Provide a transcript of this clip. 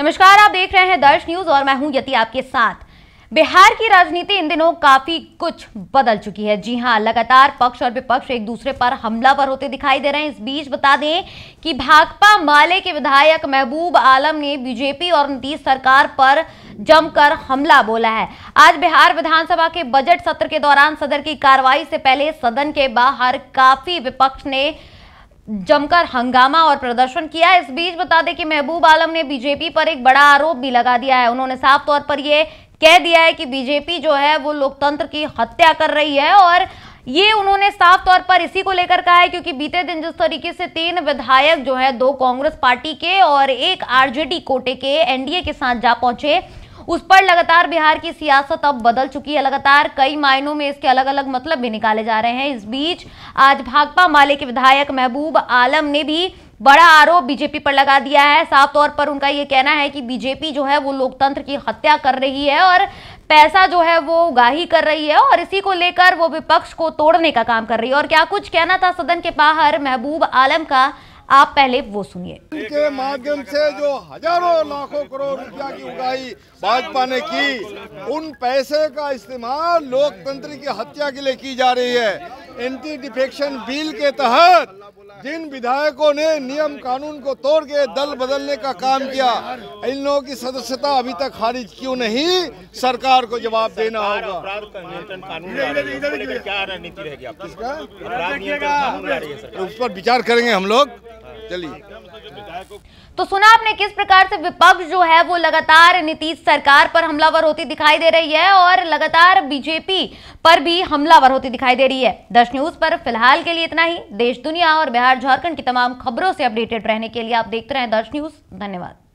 नमस्कार आप देख रहे हैं दर्श न्यूज और मैं हूं यति आपके साथ बिहार की राजनीति इन दिनों काफी कुछ बदल चुकी है जी हां लगातार पक्ष और विपक्ष एक दूसरे पर हमलावर होते दिखाई दे रहे हैं इस बीच बता दें कि भाकपा माले के विधायक महबूब आलम ने बीजेपी और नीतीश सरकार पर जमकर हमला बोला है आज बिहार विधानसभा के बजट सत्र के दौरान सदन की कार्रवाई से पहले सदन के बाहर काफी विपक्ष ने जमकर हंगामा और प्रदर्शन किया इस बीच बता दें कि महबूब आलम ने बीजेपी पर एक बड़ा आरोप भी लगा दिया है उन्होंने साफ तौर पर यह कह दिया है कि बीजेपी जो है वो लोकतंत्र की हत्या कर रही है और ये उन्होंने साफ तौर पर इसी को लेकर कहा है क्योंकि बीते दिन जिस तरीके से तीन विधायक जो है दो कांग्रेस पार्टी के और एक आरजेडी कोटे के एनडीए के साथ जा पहुंचे उस पर लगातार बिहार की सियासत अब बदल चुकी है लगातार कई मायनों में इसके अलग अलग मतलब भी निकाले जा रहे हैं इस बीच आज भाकपा माले के विधायक महबूब आलम ने भी बड़ा आरोप बीजेपी पर लगा दिया है साफ तौर पर उनका ये कहना है कि बीजेपी जो है वो लोकतंत्र की हत्या कर रही है और पैसा जो है वो उगाही कर रही है और इसी को लेकर वो विपक्ष को तोड़ने का काम कर रही है और क्या कुछ कहना था सदन के बाहर महबूब आलम का आप पहले वो सुनिए इनके माध्यम से जो हजारों लाखों करोड़ रुपया की उगाही भाजपा ने की उन पैसे का इस्तेमाल लोकतंत्र की हत्या के लिए की जा रही है एंटी डिफेक्शन बिल के तहत जिन विधायकों ने नियम कानून को तोड़ के दल बदलने का काम किया इन लोगों की सदस्यता अभी तक खारिज क्यों नहीं सरकार को जवाब देना होगा उस पर विचार करेंगे हम लोग चलिए तो सुना आपने किस प्रकार से विपक्ष जो है वो लगातार नीतीश सरकार पर हमलावर होती दिखाई दे रही है और लगातार बीजेपी पर भी हमलावर होती दिखाई दे रही है दर्श न्यूज पर फिलहाल के लिए इतना ही देश दुनिया और बिहार झारखंड की तमाम खबरों से अपडेटेड रहने के लिए आप देखते रहे दर्श न्यूज धन्यवाद